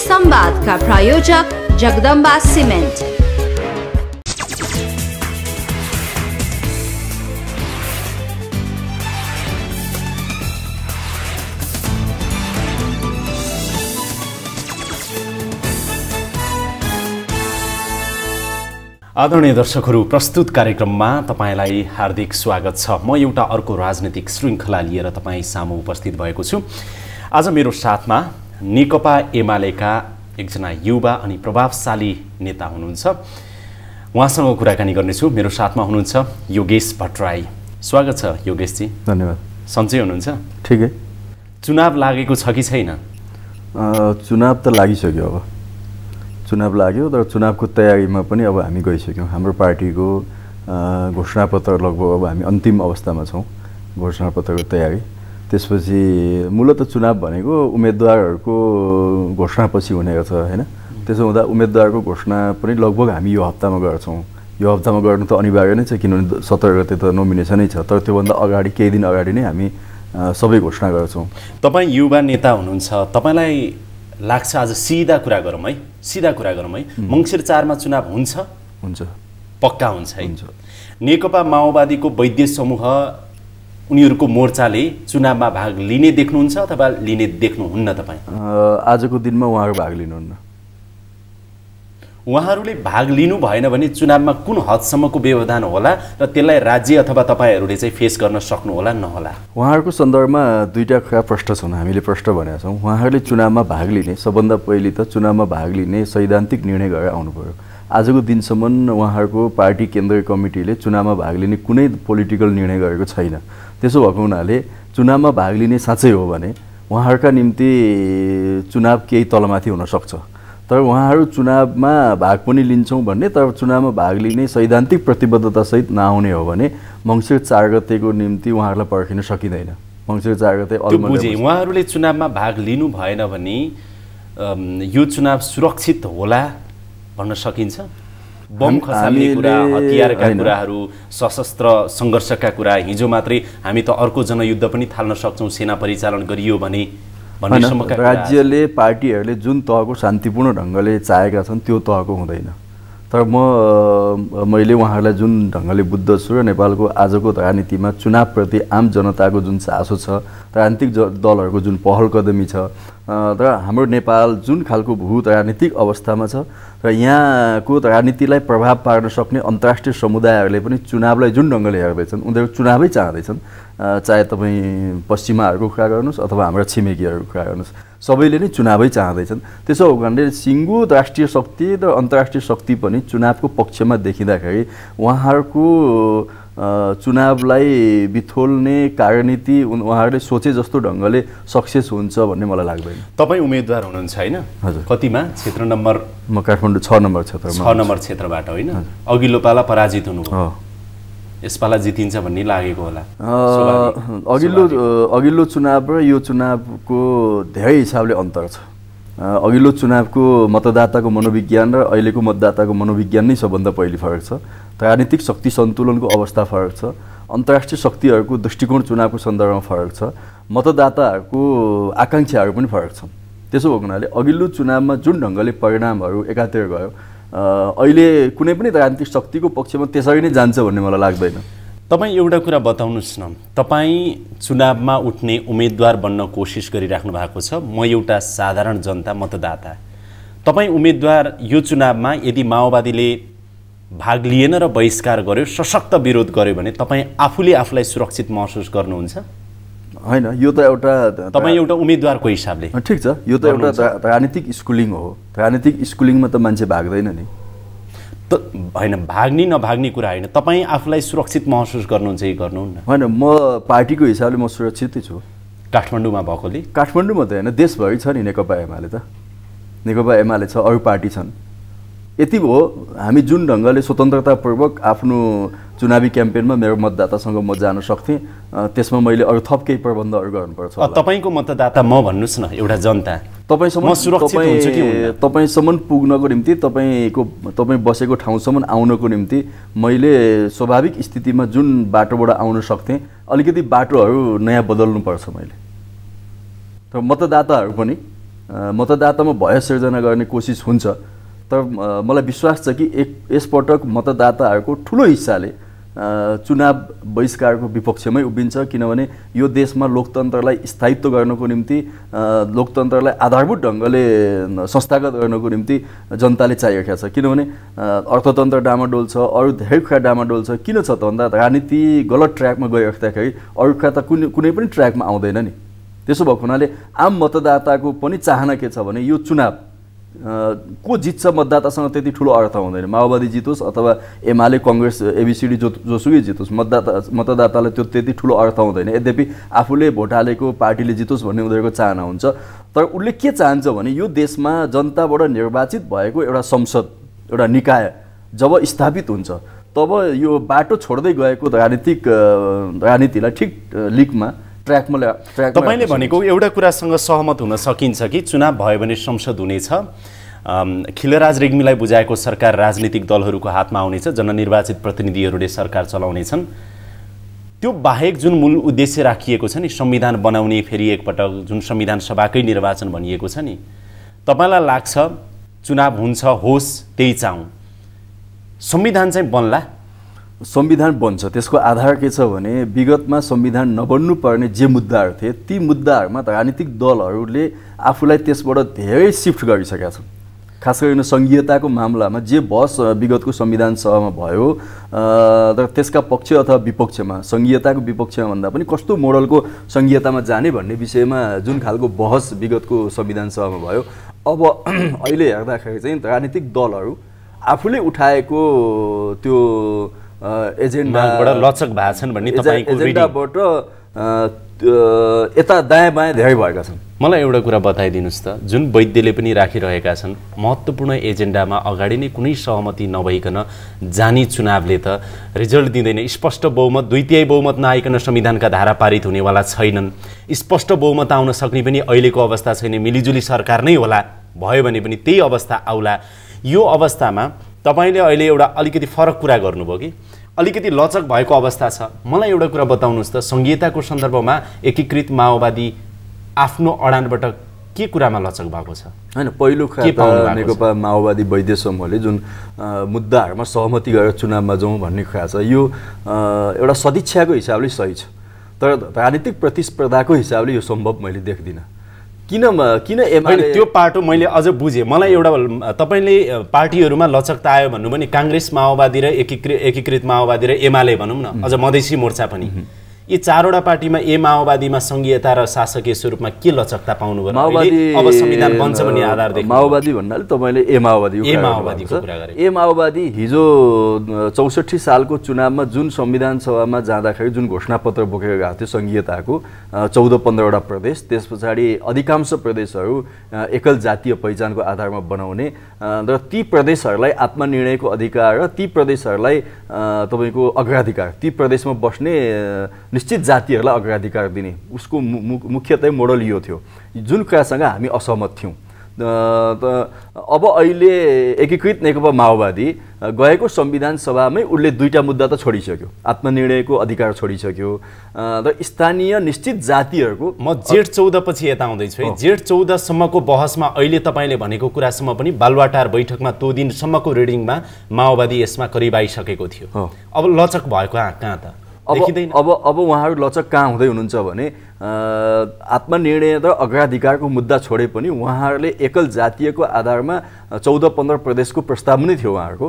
संवाद का प्रायोजक जगदम्बा सीमेंट आदरणीय दर्शकहरू प्रस्तुत कार्यक्रममा तपाईँलाई हार्दिक स्वागत छ म एउटा अर्को राजनीतिक श्रृङ्खला लिएर तपाईँ सामु उपस्थित भएको छु आज मेरो साथमा नेकपा एमालेका एकजना युवा अनि प्रभावशाली नेता हुनुहुन्छ उहाँसँग कुराकानी गर्नेछु मेरो साथमा हुनुहुन्छ योगेश भट्टराई स्वागत छ योगेशजी धन्यवाद सन्चै हुनुहुन्छ ठिकै चुनाव लागेको छ कि छैन चुनाव त लागिसक्यो अब चुनाव लाग्यो तर चुनावको तयारीमा पनि अब हामी गइसक्यौँ हाम्रो पार्टीको घोषणापत्र लगभग अब हामी अन्तिम अवस्थामा छौँ घोषणापत्रको तयारी त्यसपछि मूलत चुनाव भनेको उम्मेदवारहरूको घोषणापछि हुने गर्छ होइन त्यसो हुँदा उम्मेदवारको घोषणा पनि लगभग हामी यो हप्तामा गर्छौँ यो हप्तामा गर्नु त अनिवार्य नै छ किनभने सत्र गते त नोमिनेसनै छ तर त्योभन्दा अगाडि केही दिन अगाडि नै हामी सबै घोषणा गर्छौँ तपाईँ युवा नेता हुनुहुन्छ तपाईँलाई लाग्छ आज सिधा कुरा गरौँ है सिधा कुरा गरौँ है मङ्सिर चारमा चुनाव हुन्छ हुन्छ पक्का हुन्छ है नेकपा माओवादीको वैद्य समूह उनीहरूको मोर्चाले चुनावमा भाग लिने देख्नुहुन्छ अथवा लिने देख्नुहुन्न तपाईँ आजको दिनमा उहाँहरू भाग लिनुहुन्न उहाँहरूले भाग लिनु भएन भने चुनावमा कुन हदसम्मको व्यवधान होला र त्यसलाई राज्य अथवा तपाईँहरूले चाहिँ फेस गर्न सक्नुहोला नहोला उहाँहरूको सन्दर्भमा दुईवटा कुरा प्रश्न छन् हामीले प्रश्न भनेका छौँ उहाँहरूले चुनावमा भाग लिने सबभन्दा पहिले त चुनावमा भाग लिने सैद्धान्तिक निर्णय गरेर आउनु पऱ्यो आजको दिनसम्म उहाँहरूको पार्टी केन्द्रीय कमिटीले चुनावमा भाग लिने कुनै पोलिटिकल निर्णय गरेको छैन त्यसो भएको हुनाले चुनावमा भाग लिने साँच्चै हो भने उहाँहरूका निम्ति चुनाव केही तलमाथि हुनसक्छ तर उहाँहरू चुनावमा भाग पनि लिन्छौँ भन्ने तर चुनावमा भाग लिने सैद्धान्तिक प्रतिबद्धतासहित नआउने हो भने मङ्सिर चार गतेको निम्ति उहाँहरूलाई पर्खिन सकिँदैन मङ्सिर चार गते उहाँहरूले चुनावमा भाग लिनु भएन भने यो चुनाव सुरक्षित होला भन्न सकिन्छ बम खसाल्ने कुरा हतियारका कुराहरू सशस्त्र सङ्घर्षका कुरा हिजो मात्रै हामी त अर्को जनयुद्ध पनि थाल्न सक्छौँ सेना परिचालन गरियो भने राज्यले पार्टीहरूले जुन तहको शान्तिपूर्ण ढङ्गले चाहेका छन् त्यो तहको हुँदैन तर म मैले उहाँहरूलाई जुन ढङ्गले बुझ्दछु र नेपालको आजको राजनीतिमा चुनावप्रति आम जनताको जुन चासो छ राजनीतिक दलहरूको जुन पहल कदमी छ र हाम्रो नेपाल जुन खालको भू राजनीतिक अवस्थामा छ र यहाँको राजनीतिलाई प्रभाव पार्न सक्ने अन्तर्राष्ट्रिय समुदायहरूले पनि चुनावलाई जुन ढङ्गले हेर्दैछन् उनीहरू चुनावै चाहँदैछन् चाहे तपाईँ पश्चिमाहरूको कुरा गर्नुहोस् अथवा हाम्रा छिमेकीहरूको कुरा गर्नुहोस् सबैले नै चुनावै चाहँदैछन् त्यसो हो कारणले सिङ्गो राष्ट्रिय शक्ति र अन्तर्राष्ट्रिय शक्ति पनि चुनावको पक्षमा देखिँदाखेरि उहाँहरूको चुनावलाई बिथोल्ने कार्यनीति उहाँहरूले सोचे जस्तो ढङ्गले सक्सेस हुन्छ भन्ने मलाई लाग्दैन तपाईँ उम्मेदवार हुनुहुन्छ होइन हजुर कतिमा क्षेत्र नम्बर म काठमाडौँ छ नम्बर क्षेत्रमा छ नम्बर क्षेत्रबाट होइन अघिल्लो पाला पराजित हुनुभयो यसपाला जितिन्छ भन्ने लागेको होला अघिल्लो अघिल्लो चुनाव र यो चुनावको धेरै हिसाबले अन्तर छ अघिल्लो चुनावको मतदाताको मनोविज्ञान र अहिलेको मतदाताको मनोविज्ञान नै सबभन्दा पहिले फरक छ राजनीतिक शक्ति सन्तुलनको अवस्था फरक छ अन्तर्राष्ट्रिय शक्तिहरूको दृष्टिकोण चुनावको सन्दर्भमा फरक छ मतदाताहरूको आकाङ्क्षाहरू पनि फरक छन् त्यसो भएको हुनाले अघिल्लो चुनावमा जुन ढङ्गले परिणामहरू एकातिर गयो अहिले कुनै पनि राजनीतिक शक्तिको पक्षमा त्यसरी नै जान्छ भन्ने मलाई लाग्दैन तपाईँ एउटा कुरा बताउनुहोस् न तपाईँ चुनावमा उठ्ने उम्मेद्वार बन्न कोसिस गरिराख्नु भएको छ म एउटा साधारण जनता मतदाता तपाईँ उम्मेद्वार यो चुनावमा यदि माओवादीले भाग लिएन र बहिष्कार गर्यो सशक्त विरोध गर्यो भने तपाईँ आफूले आफूलाई सुरक्षित महसुस गर्नुहुन्छ होइन यो त एउटा तपाईँ एउटा उम्मेद्वारको हिसाबले ठिक छ यो त एउटा राजनीतिक स्कुलिङ हो राजनीतिक स्कुलिङमा त मान्छे भाग्दैन नि त होइन भाग्ने नभाग्ने कुरा होइन तपाईँ आफूलाई सुरक्षित महसुस गर्नुहुन्छ कि गर्नुहुन्न होइन म पार्टीको हिसाबले म सुरक्षितै छु काठमाडौँमा भएकोले काठमाडौँमा त होइन देशभरि छ नि नेकपा एमाले त नेकपा एमाले छ अरू पार्टी छन् यति भयो हामी जुन ढङ्गले स्वतन्त्रतापूर्वक आफ्नो चुनावी क्याम्पेनमा मेरो मतदातासँग म जान सक्थेँ त्यसमा मैले अरू थप केही प्रबन्धहरू गर्नुपर्छ तपाईँको मतदाता म भन्नुहोस् न एउटा जनता तपाईँसम्म तपाईँ तपाईँसम्म पुग्नको निम्ति तपाईँको तपाईँ बसेको ठाउँसम्म आउनको निम्ति मैले स्वाभाविक स्थितिमा जुन बाटोबाट आउन सक्थेँ अलिकति बाटोहरू नयाँ बदल्नुपर्छ मैले तर मतदाताहरू पनि मतदातामा भय सिर्जना गर्ने कोसिस हुन्छ तर मलाई विश्वास छ कि एक यसपटक मतदाताहरूको ठुलो हिस्साले चुनाव बहिष्कारको विपक्षमै उभिन्छ किनभने यो देशमा लोकतन्त्रलाई स्थायित्व गर्नको निम्ति लोकतन्त्रलाई आधारभूत ढङ्गले संस्थागत गर्नको निम्ति जनताले चाहिएको छ किनभने अर्थतन्त्र डामाडोल छ अरू धेरै कुरा डामाडोल छ किन छ त भन्दा राजनीति गलत ट्र्याकमा गइराख्दाखेरि अरू कुरा त कुनै कुनै पनि ट्र्याकमा आउँदैन नि त्यसो भएको हुनाले आम मतदाताको पनि चाहना के छ भने यो चुनाव को जित्छ मतदातासँग त्यति ठुलो अर्थ हुँदैन माओवादी जितोस् अथवा एमाले कङ्ग्रेस एबिसिडी जो जोसुकै जितोस् मतदाता मतदातालाई त्यो त्यति ठुलो अर्थ हुँदैन यद्यपि आफूले भोट हालेको पार्टीले जितोस् भन्ने उनीहरूको चाहना हुन्छ तर उसले के चाहन्छ भने यो देशमा जनताबाट निर्वाचित भएको एउटा संसद एउटा निकाय जब स्थापित हुन्छ तब यो बाटो छोड्दै गएको राजनीतिक राजनीतिलाई ठिक लिकमा ट्र्याकमा ट्र्याक तपाईँले भनेको एउटा कुरासँग सहमत हुन सकिन्छ कि चुनाव भयो भने संसद हुनेछ खिलराज रेग्मीलाई बुझाएको सरकार राजनीतिक दलहरूको हातमा आउनेछ जननिर्वाचित प्रतिनिधिहरूले सरकार चलाउनेछन् त्यो बाहेक जुन मूल उद्देश्य राखिएको छ नि संविधान बनाउने फेरि एकपटक जुन संविधान सभाकै निर्वाचन भनिएको छ नि तपाईँलाई लाग्छ चुनाव हुन्छ होस् त्यही चाहौँ संविधान चाहिँ बन्ला संविधान बन्छ त्यसको आधार के छ भने विगतमा संविधान नबन्नुपर्ने जे मुद्दाहरू थिए ती मुद्दाहरूमा राजनीतिक दलहरूले आफूलाई त्यसबाट धेरै सिफ्ट गरिसकेका छन् खास गरिकन सङ्घीयताको मामलामा जे बहस विगतको संविधान सभामा भयो तर त्यसका पक्ष अथवा विपक्षमा सङ्घीयताको विपक्षमा भन्दा पनि कस्तो मोडलको सङ्घीयतामा जाने भन्ने विषयमा जुन खालको बहस विगतको संविधान सभामा भयो अब अहिले हेर्दाखेरि चाहिँ राजनीतिक दलहरू आफूले उठाएको त्यो एजेन्डाबाट लचक भएको छन् भन्ने एजेन्डाबाट यता दायाँ बायाँ धेरै भएका छन् मलाई एउटा कुरा बताइदिनुहोस् त जुन वैद्यले पनि राखिरहेका छन् महत्त्वपूर्ण एजेन्डामा अगाडि नै कुनै सहमति नभइकन जाने चुनावले त रिजल्ट दिँदैन स्पष्ट बहुमत द्वितीय बहुमत नआइकन संविधानका धारा पारित हुनेवाला छैनन् स्पष्ट बहुमत आउन सक्ने पनि अहिलेको अवस्था छैन मिलिजुली सरकार नै होला भयो भने पनि त्यही अवस्था आउला यो अवस्थामा तपाईँले अहिले एउटा अलिकति फरक कुरा गर्नुभयो कि अलिकति लचक भएको अवस्था छ मलाई एउटा कुरा बताउनुहोस् त सङ्घीयताको सन्दर्भमा एकीकृत माओवादी आफ्नो अडानबाट के कुरामा लचक भएको छ होइन पहिलो नेकपा माओवादी वैद्य समूहले जुन मुद्दाहरूमा सहमति गरेर चुनावमा जाउँ भन्ने कुरा छ यो एउटा सदिच्छाको हिसाबले सही छ तर राजनीतिक प्रतिस्पर्धाको हिसाबले यो सम्भव मैले देख्दिनँ किन किन एमआलए त्यो पाटो मैले अझ बुझेँ मलाई एउटा तपाईँले पार्टीहरूमा लचकता आयो भन्नु भने काङ्ग्रेस माओवादी र एकीकृत एकीकृत माओवादी र एमाले भनौँ न अझ मधेसी मोर्चा पनि यी चारवटा पार्टीमा ए माओवादीमा सङ्घीयता र शासकीय स्वरूपमा के लचकता पाउनु माओवादी माओवादी भन्नाले तपाईँले ए माओवादी ए ए माओवादी हिजो चौसठी सालको चुनावमा जुन संविधान सभामा जाँदाखेरि जुन घोषणापत्र बोकेर गएको थियो सङ्घीयताको चौध पन्ध्रवटा प्रदेश त्यस पछाडि अधिकांश प्रदेशहरू एकल जातीय पहिचानको आधारमा बनाउने र ती प्रदेशहरूलाई आत्मनिर्णयको अधिकार र ती प्रदेशहरूलाई तपाईँको अग्राधिकार ती प्रदेशमा बस्ने निश्चित जातिहरूलाई अग्राधिकार दिने उसको मुख्यतै मोडल यो थियो जुन कुरासँग हामी असहमत थियौँ अब अहिले एकीकृत नेकपा माओवादी गएको संविधान सभामै उसले दुईवटा मुद्दा त छोडिसक्यो आत्मनिर्णयको अधिकार छोडिसक्यो र स्थानीय निश्चित जातिहरूको म जेठ चौधपछि यता आउँदैछु है जेठ चौधसम्मको बहसमा अहिले तपाईँले भनेको कुरासम्म पनि बालवाटार बैठकमा त्यो दिनसम्मको रिडिङमा माओवादी यसमा करिब आइसकेको थियो अब लचक भएको कहाँ त देखिँदैन अब अब उहाँहरू लचक कहाँ हुँदै हुनुहुन्छ भने आत्मनिर्णय र अग्राधिकारको मुद्दा छोडे पनि उहाँहरूले एकल जातीयको आधारमा चौध पन्ध्र प्रदेशको प्रस्ताव नै थियो उहाँहरूको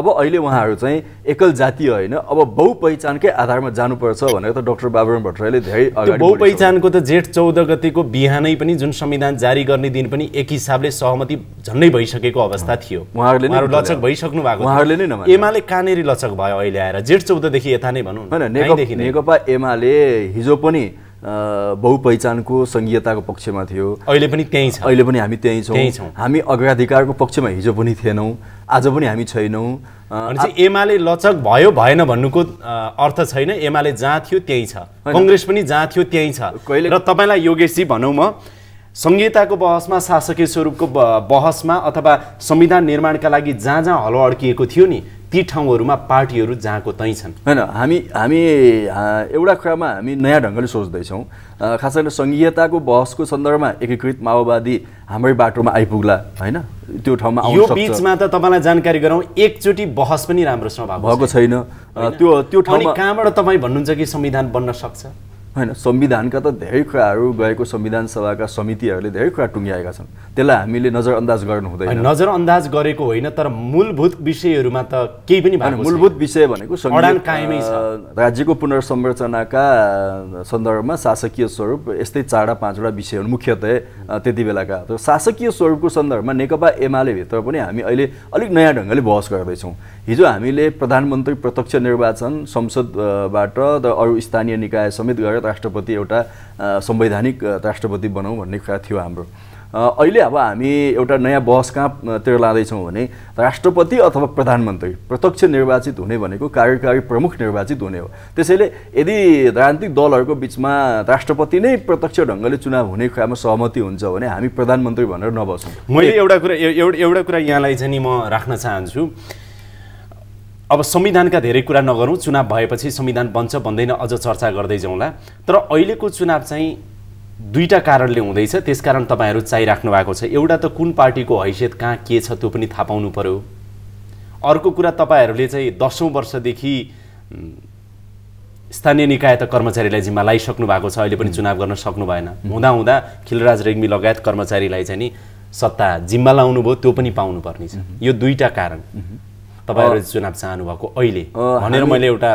अब अहिले उहाँहरू चाहिँ एकल जातीय होइन अब बहु पहिचानकै आधारमा जानुपर्छ भनेर त डाक्टर बाबुराम भट्टराईले धेरै बहु पहिचानको त जेठ चौध गतिको बिहानै पनि जुन संविधान जारी गर्ने दिन पनि एक हिसाबले सहमति झन्डै भइसकेको अवस्था थियो उहाँहरूले लचक भइसक्नु भएको उहाँहरूले नै एमाले कहाँनिर लचक भयो अहिले आएर जेठ चौधदेखि यता नै भनौँ नेकपा एमाले हिजो पनि बहुपहिचानको सङ्घीयताको पक्षमा थियो अहिले पनि त्यहीँ छ अहिले पनि हामी त्यहीँ छौँ हामी अग्राधिकारको पक्षमा हिजो पनि थिएनौँ आज पनि हामी छैनौँ एमाले लचक भयो भएन भन्नुको अर्थ छैन एमाले जहाँ थियो त्यहीँ छ कङ्ग्रेस पनि जहाँ थियो त्यहीँ छ कहिले र तपाईँलाई योगेशजी भनौँ म सङ्घीयताको बहसमा शासकीय स्वरूपको बहसमा अथवा संविधान निर्माणका लागि जहाँ जहाँ हलो अड्किएको थियो नि ती ठाउँहरूमा पार्टीहरू जहाँको तै छन् होइन हामी हामी एउटा कुरामा हामी नयाँ ढङ्गले सोच्दैछौँ खास गरेर सङ्घीयताको बहसको सन्दर्भमा एकीकृत माओवादी हाम्रै बाटोमा आइपुग्ला होइन त्यो ठाउँमा यो बिचमा त तपाईँलाई जानकारी गराउँ एकचोटि बहस पनि राम्रोसँग भएको छैन त्यो त्यो ठाउँ कहाँबाट तपाईँ भन्नुहुन्छ कि संविधान बन्न सक्छ होइन संविधानका त धेरै कुराहरू गएको संविधान सभाका समितिहरूले धेरै कुरा टुङ्ग्याएका छन् त्यसलाई हामीले नजरअन्दाज गर्नु हुँदैन नजरअन्दाज गरेको होइन तर मूलभूत विषयहरूमा त केही पनि भएन मूलभूत विषय भनेको संविधान राज्यको पुनर्संरचनाका सन्दर्भमा शासकीय स्वरूप यस्तै चारवटा पाँचवटा विषयहरू मुख्यतया त्यति बेलाका शासकीय स्वरूपको सन्दर्भमा नेकपा एमाले भित्र पनि हामी अहिले अलिक नयाँ ढङ्गले बहस गर्दैछौँ हिजो हामीले प्रधानमन्त्री प्रत्यक्ष निर्वाचन संसदबाट र अरू स्थानीय निकाय समेत गरेर राष्ट्रपति एउटा संवैधानिक राष्ट्रपति बनाउँ भन्ने कुरा थियो हाम्रो अहिले अब हामी एउटा नयाँ बहस कहाँतिर लाँदैछौँ भने राष्ट्रपति अथवा प्रधानमन्त्री प्रत्यक्ष निर्वाचित हुने भनेको कार्यकारी प्रमुख निर्वाचित हुने हो त्यसैले यदि राजनीतिक दलहरूको बिचमा राष्ट्रपति नै प्रत्यक्ष ढङ्गले चुनाव हुने कुरामा सहमति हुन्छ भने हामी प्रधानमन्त्री भनेर नबस्छौँ मैले एउटा कुरा एउटा एउटा कुरा यहाँलाई चाहिँ नि म राख्न चाहन्छु अब संविधानका धेरै कुरा नगरौँ चुनाव भएपछि संविधान बन्छ बन्दैन अझ चर्चा गर्दै जाउँला तर अहिलेको चुनाव चाहिँ दुईवटा कारणले हुँदैछ त्यसकारण तपाईँहरू चाहिराख्नु भएको छ एउटा त कुन पार्टीको हैसियत कहाँ के छ त्यो पनि थाहा पाउनु पर्यो अर्को कुरा तपाईँहरूले चाहिँ दसौँ वर्षदेखि स्थानीय निकाय त कर्मचारीलाई जिम्मा लगाइसक्नु भएको छ अहिले पनि चुनाव गर्न सक्नु भएन हुँदाहुँदा खिलराज रेग्मी लगायत कर्मचारीलाई चाहिँ नि सत्ता जिम्मा लाउनु भयो त्यो पनि पाउनुपर्ने छ यो दुईवटा कारण तपाईँहरू चुनाव चाहनु भएको अहिले भनेर मैले एउटा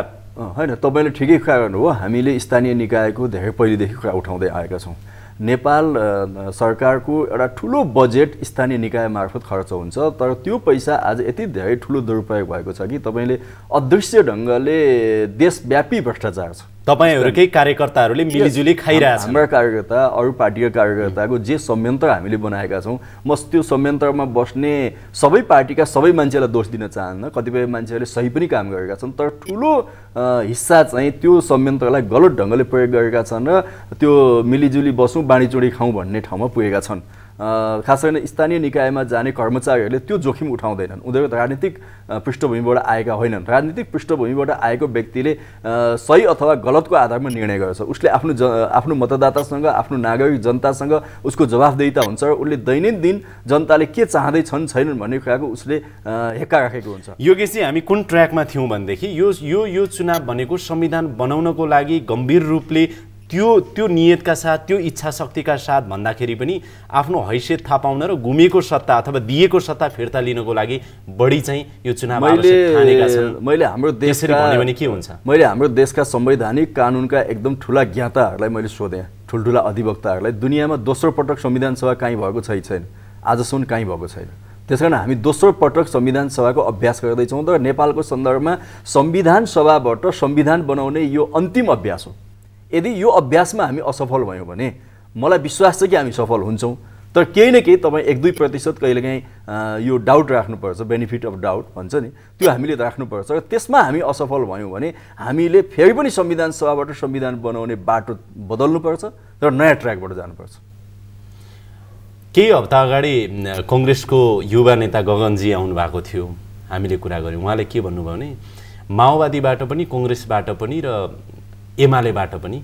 होइन तपाईँले ठिकै कुरा गर्नुभयो हामीले स्थानीय निकायको धेरै पहिलेदेखि कुरा उठाउँदै आएका छौँ नेपाल सरकारको एउटा ठुलो बजेट स्थानीय निकाय मार्फत खर्च हुन्छ तर त्यो पैसा आज यति धेरै ठुलो दुरुपयोग भएको छ कि तपाईँले अदृश्य ढङ्गले देशव्यापी भ्रष्टाचार छ तपाईँहरूकै कार्यकर्ताहरूले मिलिजुली खाइरहेको छ हाम्रा कार्यकर्ता अरू पार्टीका कार्यकर्ताको जे संयन्त्र हामीले बनाएका छौँ म त्यो संयन्त्रमा बस्ने सबै पार्टीका सबै मान्छेलाई दोष दिन चाहन्न कतिपय मान्छेहरूले सही पनि काम गरेका छन् तर ठुलो हिस्सा चाहिँ त्यो संयन्त्रलाई गलत ढङ्गले प्रयोग गरेका छन् र त्यो मिलिजुली बसौँ बाँडीचुँडी खाउँ भन्ने ठाउँमा पुगेका छन् खास गरेर स्थानीय निकायमा जाने कर्मचारीहरूले त्यो जोखिम उठाउँदैनन् उनीहरू राजनीतिक पृष्ठभूमिबाट आएका होइनन् राजनीतिक पृष्ठभूमिबाट आएको व्यक्तिले सही अथवा गलतको आधारमा निर्णय गर्छ उसले आफ्नो ज आफ्नो मतदातासँग आफ्नो नागरिक जनतासँग उसको जवाफदेहिता हुन्छ र उसले दैनन्दिन जनताले के चाहँदैछन् छैनन् भन्ने कुराको उसले हेक्का राखेको हुन्छ योगेशजी हामी कुन ट्र्याकमा थियौँ भनेदेखि यो यो यो चुनाव भनेको संविधान बनाउनको लागि गम्भीर रूपले त्यो त्यो नियतका साथ त्यो इच्छा शक्तिका साथ भन्दाखेरि पनि आफ्नो हैसियत थाहा पाउन र गुमेको सत्ता अथवा दिएको सत्ता फिर्ता लिनको लागि बढी चाहिँ यो चुनाव मैले मैले हाम्रो देशका भने के हुन्छ मैले हाम्रो देशका संवैधानिक कानुनका एकदम ठुला ज्ञाताहरूलाई मैले सोधेँ ठुल्ठुला अधिवक्ताहरूलाई दुनियाँमा दोस्रो पटक संविधान सभा कहीँ भएको छै छैन आजसम्म कहीँ भएको छैन त्यस कारण हामी दोस्रो पटक संविधान सभाको अभ्यास गर्दैछौँ र नेपालको सन्दर्भमा संविधान सभाबाट संविधान बनाउने यो अन्तिम अभ्यास हो यदि यो अभ्यासमा हामी असफल भयौँ भने मलाई विश्वास छ कि हामी सफल हुन्छौँ तर केही न केही तपाईँ एक दुई प्रतिशत कहिलेकाहीँ यो डाउट राख्नुपर्छ बेनिफिट अफ डाउट भन्छ नि त्यो हामीले राख्नुपर्छ र त्यसमा हामी असफल भयौँ भने हामीले फेरि पनि संविधान सभाबाट संविधान बनाउने बाटो बदल्नुपर्छ र नयाँ ट्र्याकबाट जानुपर्छ केही हप्ता अगाडि कङ्ग्रेसको युवा नेता गगनजी आउनुभएको थियो हामीले कुरा गऱ्यौँ उहाँले के भन्नुभयो भने माओवादीबाट पनि कङ्ग्रेसबाट पनि र एमालेबाट पनि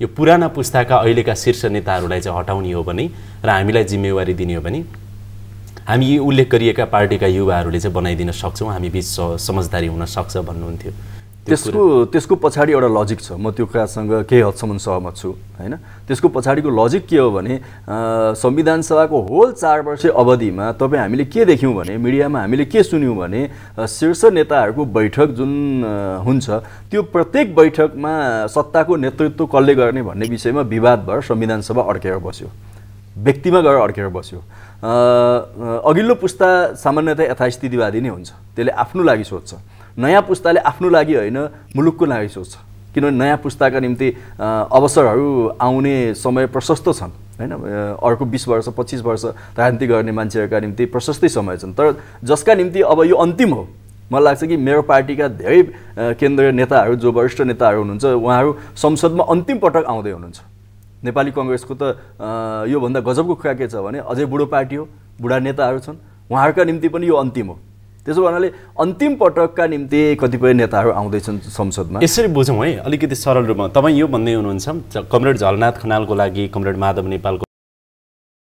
यो पुराना पुस्ताका अहिलेका शीर्ष नेताहरूलाई चाहिँ हटाउने हो भने र हामीलाई जिम्मेवारी दिने हो भने हामी उल्लेख गरिएका पार्टीका युवाहरूले चाहिँ बनाइदिन सक्छौँ हामी बिच समझदारी हुन सक्छ भन्नुहुन्थ्यो त्यसको त्यसको पछाडि एउटा लजिक छ म त्यो कुरासँग केही हदसम्म सहमत छु होइन त्यसको पछाडिको लजिक के हो भने संविधान सभाको होल चार वर्ष अवधिमा तपाईँ हामीले के देख्यौँ भने मिडियामा हामीले के सुन्यौँ भने शीर्ष नेताहरूको बैठक जुन हुन्छ त्यो प्रत्येक बैठकमा सत्ताको नेतृत्व कसले गर्ने भन्ने विषयमा विवाद भएर संविधान सभा अड्केर बस्यो व्यक्तिमा गएर अड्केर बस्यो अघिल्लो पुस्ता सामान्यतया यथास्थितिवादी नै हुन्छ त्यसले आफ्नो लागि सोध्छ नयाँ पुस्ताले आफ्नो लागि होइन मुलुकको लागि सोच्छ किनभने नयाँ पुस्ताका निम्ति अवसरहरू आउने समय प्रशस्त छन् होइन अर्को बिस वर्ष पच्चिस वर्ष राजनीति गर्ने मान्छेहरूका निम्ति प्रशस्तै समय छन् तर जसका निम्ति अब यो अन्तिम हो मलाई लाग्छ कि मेरो पार्टीका धेरै केन्द्रीय नेताहरू जो वरिष्ठ नेताहरू हुनुहुन्छ उहाँहरू संसदमा अन्तिम पटक आउँदै हुनुहुन्छ नेपाली कङ्ग्रेसको त योभन्दा गजबको कुरा के छ भने अझै बुढो पार्टी हो बुढा नेताहरू छन् उहाँहरूका निम्ति पनि यो अन्तिम हो त्यसो भन्नाले अन्तिम पटकका निम्ति कतिपय नेताहरू आउँदैछन् संसदमा यसरी बुझौँ है अलिकति सरल रूपमा तपाईँ यो भन्दै हुनुहुन्छ कमरेड झलनाथ खनालको लागि कमरेड माधव नेपालको